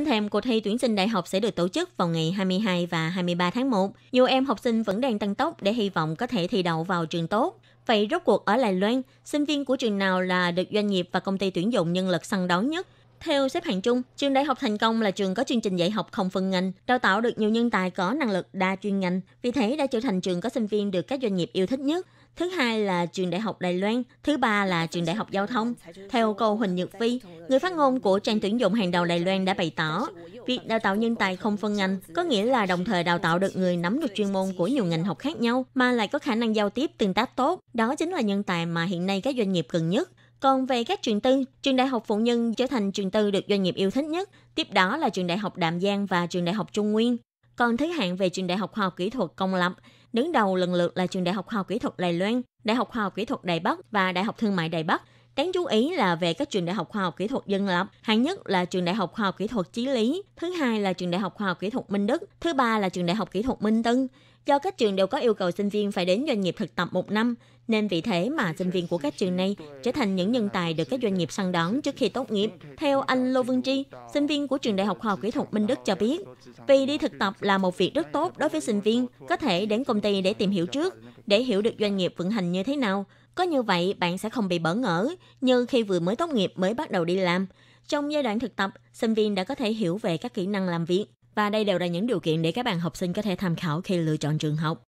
Tính thêm, cuộc thi tuyển sinh đại học sẽ được tổ chức vào ngày 22 và 23 tháng 1. Nhiều em học sinh vẫn đang tăng tốc để hy vọng có thể thi đậu vào trường tốt. Vậy rốt cuộc ở Lài Loan, sinh viên của trường nào là được doanh nghiệp và công ty tuyển dụng nhân lực săn đón nhất? Theo xếp hạng chung, trường Đại học Thành Công là trường có chương trình dạy học không phân ngành, đào tạo được nhiều nhân tài có năng lực đa chuyên ngành, vì thế đã trở thành trường có sinh viên được các doanh nghiệp yêu thích nhất. Thứ hai là trường Đại học Đài Loan, thứ ba là trường Đại học Giao thông. Theo cô Huỳnh Nhược Phi, người phát ngôn của trang tuyển dụng hàng đầu Đài Loan đã bày tỏ, việc đào tạo nhân tài không phân ngành có nghĩa là đồng thời đào tạo được người nắm được chuyên môn của nhiều ngành học khác nhau mà lại có khả năng giao tiếp tương tác tốt. Đó chính là nhân tài mà hiện nay các doanh nghiệp cần nhất. Còn về các trường tư, trường đại học Phụ Nhân trở thành trường tư được doanh nghiệp yêu thích nhất, tiếp đó là trường đại học Đạm Giang và trường đại học Trung Nguyên. Còn thứ hạng về trường đại học Khoa học Kỹ thuật công lập, đứng đầu lần lượt là trường đại học Khoa học Kỹ thuật Đài Loan, Đại học Khoa học Kỹ thuật Đài Bắc và Đại học Thương mại Đài Bắc – Đáng chú ý là về các trường đại học khoa học kỹ thuật dân lập, hạng nhất là trường đại học khoa học kỹ thuật Chí Lý, thứ hai là trường đại học khoa học kỹ thuật Minh Đức, thứ ba là trường đại học kỹ thuật Minh Tân. Do các trường đều có yêu cầu sinh viên phải đến doanh nghiệp thực tập một năm, nên vì thế mà sinh viên của các trường này trở thành những nhân tài được các doanh nghiệp săn đón trước khi tốt nghiệp. Theo anh Lô Vương Tri, sinh viên của trường Đại học Khoa học Kỹ thuật Minh Đức cho biết, vì đi thực tập là một việc rất tốt đối với sinh viên, có thể đến công ty để tìm hiểu trước, để hiểu được doanh nghiệp vận hành như thế nào, có như vậy bạn sẽ không bị bỡ ngỡ như khi vừa mới tốt nghiệp mới bắt đầu đi làm. Trong giai đoạn thực tập, sinh viên đã có thể hiểu về các kỹ năng làm việc và đây đều là những điều kiện để các bạn học sinh có thể tham khảo khi lựa chọn trường học.